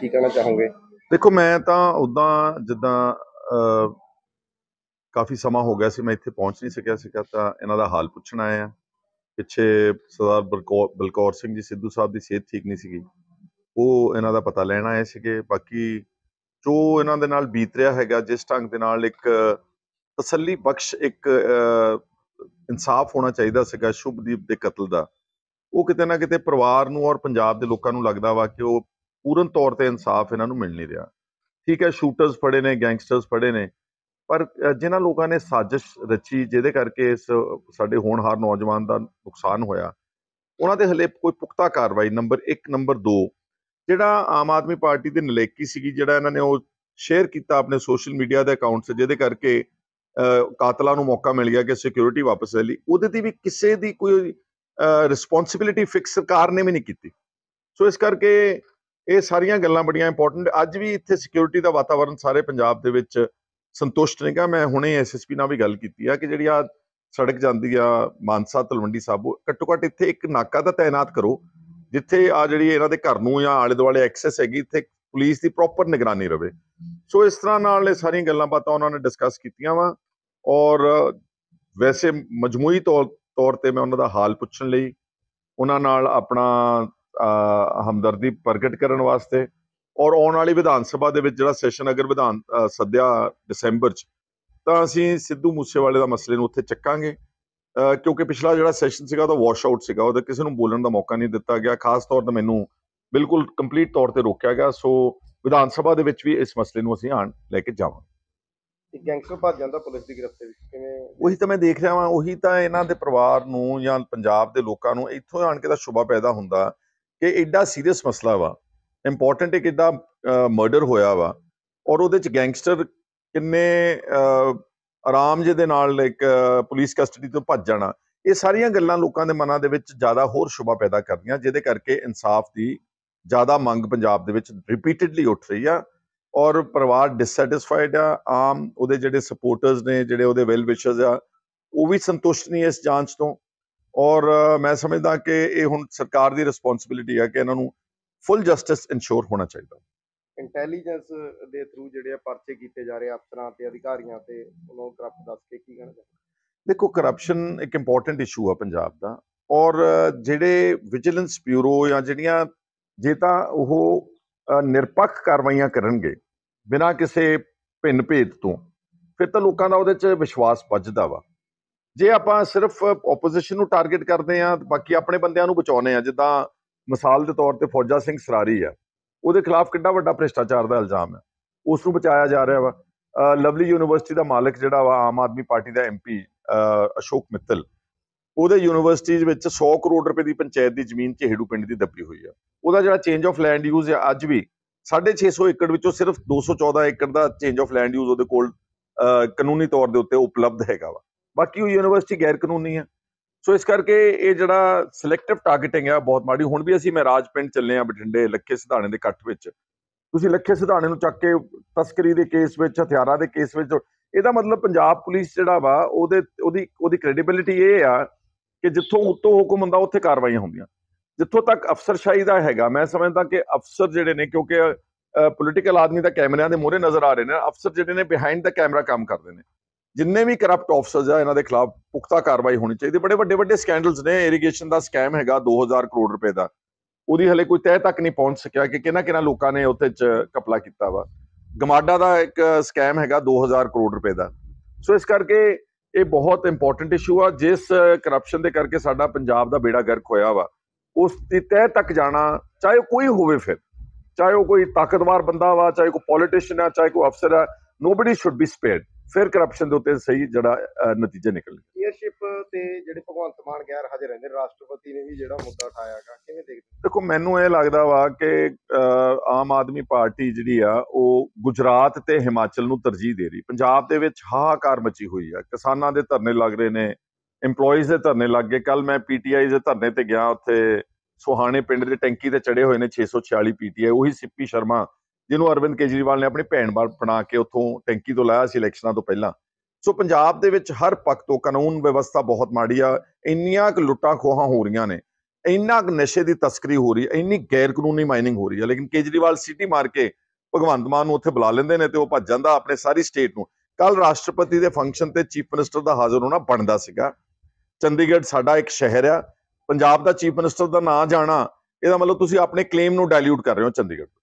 ਕੀ ਕਹਿਣਾ ਚਾਹੋਗੇ ਦੇਖੋ ਮੈਂ ਤਾਂ ਉਦਾਂ ਜਿੱਦਾਂ ਕਾਫੀ ਸਮਾਂ ਹੋ ਗਿਆ ਸੀ ਮੈਂ ਇੱਥੇ ਪਹੁੰਚ ਨਹੀਂ ਸਕਿਆ ਸੀ ਤਾਂ ਇਹਨਾਂ ਦਾ ਹਾਲ ਪੁੱਛਣ ਆਇਆ ਪਿੱਛੇ ਸਰਦਾਰ ਬਲਕੌਰ ਸਿੰਘ ਜੀ ਸਿੱਧੂ ਸਾਹਿਬ ਦੀ ਸਿਹਤ ਠੀਕ ਨਹੀਂ ਸੀਗੀ ਉਹ ਇਹਨਾਂ ਦਾ ਪਤਾ ਲੈਣ ਆਏ ਸੀਗੇ ਬਾਕੀ ਜੋ ਇਹਨਾਂ ਦੇ ਨਾਲ ਬੀਤ ਰਿਹਾ ਹੈਗਾ ਜਿਸ ਢੰਗ ਦੇ ਨਾਲ ਇੱਕ ਤਸੱਲੀ ਬਖਸ਼ ਇੱਕ ਇਨਸਾਫ ਹੋਣਾ ਚਾਹੀਦਾ ਸੀਗਾ ਸ਼ੁਭਦੀਪ ਦੇ ਕਤਲ ਦਾ ਉਹ ਕਿਤੇ ਨਾ ਕਿਤੇ ਪਰਿਵਾਰ ਨੂੰ ਔਰ ਪੰਜਾਬ ਦੇ ਲੋਕਾਂ ਨੂੰ ਲੱਗਦਾ ਵਾ ਕਿ ਉਹ ਪੂਰਨ ਤੌਰ ਤੇ ਇਨਸਾਫ ਇਹਨਾਂ ਨੂੰ ਮਿਲ ਨਹੀਂ ਰਿਹਾ ਠੀਕ ਹੈ ਸ਼ੂਟਰਸ ਫੜੇ ਨੇ ਗੈਂਗਸਟਰਸ ਫੜੇ ਨੇ ਪਰ ਜਿਨ੍ਹਾਂ ਲੋਕਾਂ ਨੇ ਸਾਜ਼ਿਸ਼ ਰਚੀ ਜਿਹਦੇ ਕਰਕੇ ਇਸ ਸਾਡੇ ਹੋਣਹਾਰ ਨੌਜਵਾਨ ਦਾ ਨੁਕਸਾਨ ਹੋਇਆ ਉਹਨਾਂ ਤੇ ਹਲੇ ਕੋਈ ਪੁਖਤਾ ਕਾਰਵਾਈ ਨੰਬਰ 1 ਨੰਬਰ 2 ਜਿਹੜਾ ਆਮ ਆਦਮੀ ਪਾਰਟੀ ਦੇ ਨਲੇਕੀ ਸੀਗੀ ਜਿਹੜਾ ਇਹਨਾਂ ਨੇ ਉਹ ਸ਼ੇਅਰ ਕੀਤਾ ਆਪਣੇ ਸੋਸ਼ਲ ਮੀਡੀਆ ਦੇ ਅਕਾਊਂਟ ਸੇ ਜਿਹਦੇ ਕਰਕੇ ਕਾਤਲਾਂ ਨੂੰ ਮੌਕਾ ਮਿਲ ਗਿਆ ਕਿ ਸਿਕਿਉਰਿਟੀ ਵਾਪਸ ਲੈ ਲਈ ਉਹਦੇ ਦੀ ਵੀ ਕਿਸੇ ਦੀ ਕੋਈ ਰਿਸਪੌਂਸਿਬਿਲਟੀ ਫਿਕਸ ਸਰਕਾਰ ਨੇ ਵੀ ਨਹੀਂ ਕੀਤੀ ਸੋ ਇਸ ਕਰਕੇ ਇਹ ਸਾਰੀਆਂ ਗੱਲਾਂ ਬੜੀਆਂ ਇੰਪੋਰਟੈਂਟ ਅੱਜ ਵੀ ਇੱਥੇ ਸਿਕਿਉਰਿਟੀ ਦਾ ਵਾਤਾਵਰਣ ਸਾਰੇ ਪੰਜਾਬ ਦੇ ਵਿੱਚ ਸੰਤੁਸ਼ਟ ਨਹੀਂਗਾ ਮੈਂ ਹੁਣੇ ਐਸਐਸਪੀ ਨਾਲ ਵੀ ਗੱਲ ਕੀਤੀ ਆ ਕਿ ਜਿਹੜੀ ਆ ਸੜਕ ਜਾਂਦੀ ਆ ਮਾਨਸਾ ਤਲਵੰਡੀ ਸਾਬੋ ਘੱਟੋ ਘੱਟ ਇੱਥੇ ਇੱਕ ਨਾਕਾ ਤਾਂ ਤਾਇਨਾਤ ਕਰੋ ਜਿੱਥੇ ਆ ਜਿਹੜੀ ਇਹਨਾਂ ਦੇ ਘਰ ਨੂੰ ਜਾਂ ਆਲੇ ਦੁਆਲੇ ਐਕਸੈਸ ਹੈਗੀ ਇੱਥੇ ਪੁਲਿਸ ਦੀ ਪ੍ਰੋਪਰ ਨਿਗਰਾਨੀ ਰਵੇ ਸੋ ਇਸ ਤਰ੍ਹਾਂ ਨਾਲ ਇਹ ਸਾਰੀਆਂ ਗੱਲਾਂ ਬਾਤਾਂ ਉਹਨਾਂ ਨੇ ਡਿਸਕਸ ਕੀਤੀਆਂ ਵਾ ਔਰ ਵੈਸੇ ਮਜਮੂਈ ਤੌਰ ਤੌਰ ਤੇ ਮੈਂ ਉਹਨਾਂ ਦਾ ਹਾਲ ਪੁੱਛਣ ਲਈ ਉਹਨਾਂ ਨਾਲ ਆਪਣਾ ਹਮਦਰਦੀ ਪ੍ਰਗਟ ਕਰਨ ਵਾਸਤੇ ਔਰ ਆਉਣ ਵਾਲੀ ਵਿਧਾਨ ਸਭਾ ਦੇ ਵਿੱਚ ਜਿਹੜਾ ਸੈਸ਼ਨ ਅਗਰ ਵਿਧਾਨ ਸੱਦਿਆ ਦਸੰਬਰ 'ਚ ਤਾਂ ਅਸੀਂ ਸਿੱਧੂ ਮੂਸੇਵਾਲੇ ਦਾ ਮਸਲੇ ਨੂੰ ਉੱਥੇ ਚੱਕਾਂਗੇ ਕਿਉਂਕਿ ਪਿਛਲਾ ਜਿਹੜਾ ਸੈਸ਼ਨ ਸੀਗਾ ਉਹਦਾ ਵਾਸ਼ ਆਊਟ ਸੀਗਾ ਉਹਦੇ ਕਿਸੇ ਨੂੰ ਬੋਲਣ ਦਾ ਮੌਕਾ ਨਹੀਂ ਦਿੱਤਾ ਗਿਆ ਖਾਸ ਤੌਰ ਤੇ ਮੈਨੂੰ ਬਿਲਕੁਲ ਕੰਪਲੀਟ ਤੌਰ ਤੇ ਰੋਕਿਆ ਗਿਆ ਸੋ ਵਿਧਾਨ ਸਭਾ ਦੇ ਵਿੱਚ ਵੀ ਇਸ ਮਸਲੇ ਨੂੰ ਅਸੀਂ ਆਣ ਲੈ ਕੇ ਜਾਵਾਂਗੇ ਗੈਂਗਸਟਰ ਭੱਜ ਜਾਂਦਾ ਪੁਲਿਸ ਦੀ ਗ੍ਰਿਫਤ ਵਿੱਚ ਕਿਵੇਂ ਉਹੀ ਤਾਂ ਮੈਂ ਦੇਖ ਰਿਹਾ ਹਾਂ ਉਹੀ ਤਾਂ ਇਹਨਾਂ ਦੇ ਪਰਿਵਾਰ ਨੂੰ ਜਾਂ ਪੰਜਾਬ ਦੇ ਲੋਕਾਂ ਨੂੰ ਇੱਥੋਂ ਆਣ ਕੇ ਦਾ ਸ਼ੁਭਾ ਪੈਦਾ ਹੁੰਦਾ ਕਿ ਐਡਾ ਸੀਰੀਅਸ ਮਸਲਾ ਵਾ ਇੰਪੋਰਟੈਂਟ ਹੈ ਕਿਦਾਂ ਮਰਡਰ ਹੋਇਆ ਵਾ ਔਰ ਉਹਦੇ ਚ ਗੈਂਗਸਟਰ ਕਿੰਨੇ ਆਰਾਮ ਜੇ ਦੇ ਨਾਲ ਇੱਕ ਪੁਲਿਸ ਕਸਟਡੀ ਤੋਂ ਭੱਜ ਜਾਣਾ ਇਹ ਸਾਰੀਆਂ ਗੱਲਾਂ ਲੋਕਾਂ ਦੇ ਮਨਾਂ ਦੇ ਵਿੱਚ ਜ਼ਿਆਦਾ ਹੋਰ ਸ਼ੁਬਾ ਪੈਦਾ ਕਰਦੀਆਂ ਜਿਹਦੇ ਕਰਕੇ ਇਨਸਾਫ ਦੀ ਜ਼ਿਆਦਾ ਮੰਗ ਪੰਜਾਬ ਦੇ ਵਿੱਚ ਰਿਪੀਟਿਡਲੀ ਉੱਠ ਰਹੀ ਆ ਔਰ ਪਰਿਵਾਰ ਡਿਸਸੈਟੀਸਫਾਈਡ ਆ ਆਮ ਉਹਦੇ ਜਿਹੜੇ ਸਪੋਰਟਰਸ ਨੇ ਜਿਹੜੇ ਉਹਦੇ ਵੈਲ ਵਿਸ਼ਰਸ ਆ ਉਹ ਵੀ ਸੰਤੁਸ਼ਟ ਨਹੀਂ ਇਸ ਜਾਂਚ ਤੋਂ ਔਰ ਮੈਂ ਸਮਝਦਾ ਕਿ ਇਹ ਹੁਣ ਸਰਕਾਰ ਦੀ ਰਿਸਪੌਂਸਿਬਿਲਟੀ ਹੈ ਕਿ ਇਹਨਾਂ ਨੂੰ ਫੁੱਲ ਜਸਟਿਸ ਇਨਸ਼ੋਰ ਹੋਣਾ ਚਾਹੀਦਾ ਇੰਟੈਲੀਜੈਂਸ ਦੇ ਥਰੂ ਜਿਹੜੇ ਆ ਪਰਚੇ ਕੀਤੇ ਜਾ ਰਹੇ ਅਫਸਰਾਂ ਤੇ ਅਧਿਕਾਰੀਆਂ ਤੇ ਉਹਨਾਂ ਨੂੰ ਕਰਪਟ ਦੱਸ ਕੇ ਕੀ ਕਹਿਣਾ ਦੇਖੋ ਕਰਪਸ਼ਨ ਇੱਕ ਇੰਪੋਰਟੈਂਟ ਇਸ਼ੂ ਆ ਪੰਜਾਬ ਦਾ ਔਰ ਜਿਹੜੇ ਵਿਜੀਲੈਂਸ ਬਿਊਰੋ ਜਾਂ ਜਿਹੜੀਆਂ ਜੇ ਤਾਂ ਉਹ ਨਿਰਪੱਖ ਕਾਰਵਾਈਆਂ ਕਰਨਗੇ ਬਿਨਾਂ ਕਿਸੇ ਭਿੰਨ ਭੇਦ ਤੋਂ ਫਿਰ ਤਾਂ ਲੋਕਾਂ ਦਾ ਉਹਦੇ 'ਚ ਵਿਸ਼ਵਾਸ ਪੱਜਦਾ ਵਾ ਜੇ ਆਪਾਂ ਸਿਰਫ ਆਪੋਜੀਸ਼ਨ ਨੂੰ ਟਾਰਗੇਟ ਕਰਦੇ ਆ ਬਾਕੀ ਆਪਣੇ ਬੰਦਿਆਂ ਨੂੰ ਬਚਾਉਨੇ ਆ ਜਿੱਦਾਂ ਮਿਸਾਲ ਦੇ ਤੌਰ ਤੇ ਫੌਜਾ ਸਿੰਘ ਸਰਾਰੀ ਆ ਉਹਦੇ ਖਿਲਾਫ ਕਿੰਨਾ ਵੱਡਾ ਭ੍ਰਿਸ਼ਟਾਚਾਰ ਦਾ ਇਲਜ਼ਾਮ ਹੈ ਉਸ ਨੂੰ ਬਚਾਇਆ ਜਾ ਰਿਹਾ ਵਾ ਲਵਲੀ ਯੂਨੀਵਰਸਿਟੀ ਦਾ ਮਾਲਕ ਜਿਹੜਾ ਵਾ ਆਮ ਆਦਮੀ ਪਾਰਟੀ ਦਾ ਐਮਪੀ ਅਸ਼ੋਕ ਮਿੱਤਲ ਉਹਦੇ ਯੂਨੀਵਰਸਿਟੀ ਦੇ ਵਿੱਚ 100 ਕਰੋੜ ਰੁਪਏ ਦੀ ਪੰਚਾਇਤ ਦੀ ਜ਼ਮੀਨ ਝੇੜੂ ਪਿੰਡ ਦੀ ਦੱਬੀ ਹੋਈ ਆ ਉਹਦਾ ਜਿਹੜਾ ਚੇਂਜ ਆਫ ਲੈਂਡ ਯੂਜ਼ ਹੈ ਅੱਜ ਵੀ 650 ਏਕੜ ਵਿੱਚੋਂ ਸਿਰਫ 214 ਏਕੜ ਦਾ ਚੇਂਜ ਆਫ ਲੈਂਡ ਯੂਜ਼ ਉਹਦੇ ਕੋਲ ਕਾਨੂੰਨੀ ਤੌਰ ਦੇ ਉੱਤੇ ਉਪਲਬਧ ਹੈਗਾ ਵਾ ਬਾਕੀ ਉਹ ਯੂਨੀਵਰਸਿਟੀ ਗੈਰ ਕਾਨੂੰਨੀ ਹੈ ਸੋ ਇਸ ਕਰਕੇ ਇਹ ਜਿਹੜਾ ਸਿਲੈਕਟਿਵ ਟਾਰਗੇਟਿੰਗ ਹੈ ਬਹੁਤ ਮਾੜੀ ਹੁਣ ਵੀ ਅਸੀਂ ਮਹਿਰਾਜ ਪਿੰਡ ਚੱਲੇ ਆ ਬਠਿੰਡੇ ਲੱਖੇ ਸਿਧਾਣੇ ਦੇ ਇਕੱਠ ਵਿੱਚ ਤੁਸੀਂ ਲੱਖੇ ਸਿਧਾਣੇ ਨੂੰ ਚੱਕ ਕੇ ਤਸਕਰੀ ਦੇ ਕੇਸ ਵਿੱਚ ਹਥਿਆਰਾਂ ਦੇ ਕੇਸ ਵਿੱਚ ਇਹਦਾ ਮਤਲਬ ਪੰਜਾਬ ਪੁਲਿਸ ਜਿਹੜਾ ਵਾ ਉਹਦੇ ਉਹਦੀ ਉਹਦੀ ਕ੍ਰੈਡੀਬਿਲਿਟੀ ਇਹ ਆ ਕਿ ਜਿੱਥੋਂ ਉੱਤੋਂ ਹੁਕਮ ਹੁੰਦਾ ਉੱਥੇ ਕਾਰਵਾਈਆਂ ਹੁੰਦੀਆਂ ਜਿੱਥੋਂ ਤੱਕ ਅਫਸਰਸ਼ਾਹੀ ਦਾ ਹੈਗਾ ਮੈਂ ਸਮਝਦਾ ਕਿ ਅਫਸਰ ਜਿਹੜੇ ਨੇ ਕਿਉਂਕਿ ਪੋਲੀਟੀਕਲ ਆਦਮੀ ਦਾ ਕੈਮਰਿਆਂ ਦੇ ਮੋਹਰੇ ਨਜ਼ਰ ਆ ਰਹੇ ਨੇ ਅਫਸਰ ਜਿਹੜੇ ਨੇ ਬਿਹਾਈਂਡ ਦਾ ਕੈਮਰਾ ਕੰਮ ਕਰਦੇ ਨੇ ਜਿੰਨੇ ਵੀ ਕਰਪਟ ਆਫਸਰਸ ਆ ਇਹਨਾਂ ਦੇ ਖਿਲਾਫ ਪੁਖਤਾ ਕਾਰਵਾਈ ਹੋਣੀ ਚਾਹੀਦੀ ਬੜੇ ਵੱਡੇ ਵੱਡੇ ਸਕੈਂਡਲਸ ਨੇ ਇਰੀਗੇਸ਼ਨ ਦਾ ਸਕੈਮ ਹੈਗਾ 2000 ਕਰੋੜ ਰੁਪਏ ਦਾ ਉਹਦੀ ਹਲੇ ਕੋਈ ਤਹਿ ਤੱਕ ਨਹੀਂ ਪਹੁੰਚ ਸਕਿਆ ਕਿ ਕਿਹਨਾਂ ਕਿਹਨਾਂ ਲੋਕਾਂ ਨੇ ਉੱਥੇ ਚ ਕਪਲਾ ਕੀਤਾ ਵਾ ਗਮਾਡਾ ਦਾ ਇੱਕ ਸਕੈਮ ਹੈਗਾ 2000 ਕਰੋੜ ਰੁਪਏ ਦਾ ਸੋ ਇਸ ਕਰਕੇ ਇਹ ਬਹੁਤ ਇੰਪੋਰਟੈਂਟ ਇਸ਼ੂ ਆ ਜਿਸ ਕਰਪਸ਼ਨ ਦੇ ਕਰਕੇ ਸਾਡਾ ਪੰਜਾਬ ਦਾ ਬੇੜਾ ਗਰਕ ਹੋਇਆ ਵਾ ਉਸ ਦੀ ਤਹਿ ਤੱਕ ਜਾਣਾ ਚਾਹੇ ਕੋਈ ਹੋਵੇ ਫਿਰ ਚਾਹੇ ਉਹ ਕੋਈ ਤਾਕਤਵਰ ਬੰਦਾ ਵਾ ਚਾਹੇ ਕੋਈ ਪੋਲੀਟੀਸ਼ੀਅਨ ਆ ਚਾਹੇ ਕੋਈ ਅਫਸਰ ਆ ਨੋਬਡੀ ਸ਼ੁੱਡ ਬੀ ਸਪੇਅਰਡ ਫਿਰ ਕਰਪਸ਼ਨ ਦੇ ਉੱਤੇ ਸਹੀ ਜਿਹੜਾ ਨਤੀਜੇ ਨਿਕਲਣਗੇ ਲੀਡਰਸ਼ਿਪ ਤੇ ਜਿਹੜੇ ਭਗਵੰਤ ਮਾਨ ਗੈਰ ਹਾਜ਼ਰ ਰਹਿੰਦੇ ਰਾਸ਼ਟਰਪਤੀ ਨੇ ਵੀ ਜਿਹੜਾ ਮੁੱਦਾ ਉਠਾਇਆਗਾ ਕਿਵੇਂ ਦੇਖਦੇ ਦੇਖੋ ਮੈਨੂੰ ਇਹ ਲੱਗਦਾ ਵਾ ਕਿ ਆਮ ਆਦਮੀ ਪਾਰਟੀ ਜਿਹੜੀ ਆ ਉਹ ਗੁਜਰਾਤ ਤੇ ਹਿਮਾਚਲ ਨੂੰ ਤਰਜੀਹ ਦੇ ਰਹੀ ਪੰਜਾਬ ਦੇ ਵਿੱਚ ਹਾਹਾਕਾਰ ਮਚੀ ਹੋਈ ਆ ਕਿਸਾਨਾਂ ਦੇ ਧਰਨੇ ਲੱਗ ਰਹੇ ਨੇ EMPLOYEES ਦੇ ਧਰਨੇ ਲੱਗ ਗਏ ਕੱਲ ਮੈਂ ਪੀਟੀਆਈ ਦੇ ਧਰਨੇ ਤੇ ਗਿਆ ਉੱਥੇ ਸੁਹਾਣੇ ਪਿੰਡ ਦੇ ਟੈਂਕੀ ਤੇ ਚੜੇ ਹੋਏ ਨੇ 646 ਪੀਟੀਆਈ ਉਹੀ ਸਿੱਪੀ ਸ਼ਰਮਾ ਜਿਹਨੂੰ ਅਰਵਿੰਦ ਕੇਜਰੀਵਾਲ ਨੇ ਆਪਣੀ ਭੈਣ ਵਾਲ ਬਣਾ ਕੇ ਉੱਥੋਂ ਟੈਂਕੀ ਤੋਂ ਲਾਇਆ ਸੀ ਇਲੈਕਸ਼ਨਾਂ ਤੋਂ ਪਹਿਲਾਂ ਸੋ ਪੰਜਾਬ ਦੇ ਵਿੱਚ ਹਰ ਪੱਖ ਤੋਂ ਕਾਨੂੰਨ ਵਿਵਸਥਾ ਬਹੁਤ ਮਾੜੀ ਆ ਇੰਨੀਆਂ ਕੁ ਲੁੱਟਾਂ ਖੋਹਾਂ ਹੋ ਰਹੀਆਂ ਨੇ ਇੰਨਾ ਕੁ ਨਸ਼ੇ ਦੀ ਤਸਕਰੀ ਹੋ ਰਹੀ ਹੈ ਇੰਨੀ ਗੈਰ ਕਾਨੂੰਨੀ ਮਾਈਨਿੰਗ ਹੋ ਰਹੀ ਹੈ ਲੇਕਿਨ ਕੇਜਰੀਵਾਲ ਸਿਟੀ ਮਾਰ ਕੇ ਭਗਵੰਤ ਮਾਨ ਨੂੰ ਉੱਥੇ ਬੁਲਾ ਲੈਂਦੇ ਨੇ ਤੇ ਉਹ ਭੱਜ ਜਾਂਦਾ ਆਪਣੇ ਸਾਰੀ ਸਟੇਟ ਨੂੰ ਕੱਲ ਰਾਸ਼ਟਰਪਤੀ ਦੇ ਫੰਕਸ਼ਨ ਤੇ ਚੀਫ ਮਿਨਿਸਟਰ ਦਾ ਹਾਜ਼ਰ ਹੋਣਾ ਬਣਦਾ ਸੀਗਾ ਚੰਡੀਗੜ੍ਹ ਸਾਡਾ ਇੱਕ ਸ਼ਹਿਰ ਆ ਪੰਜਾਬ ਦਾ ਚੀਫ ਮਿਨਿਸਟਰ ਦਾ ਨਾਂ ਜਾਣਾ ਇਹਦਾ ਮਤਲਬ ਤੁਸੀਂ ਆਪਣੇ ਕਲੇਮ ਨੂੰ ਡਾਇਲੂਟ ਕਰ ਰਹੇ ਹੋ ਚੰਡੀਗੜ੍ਹ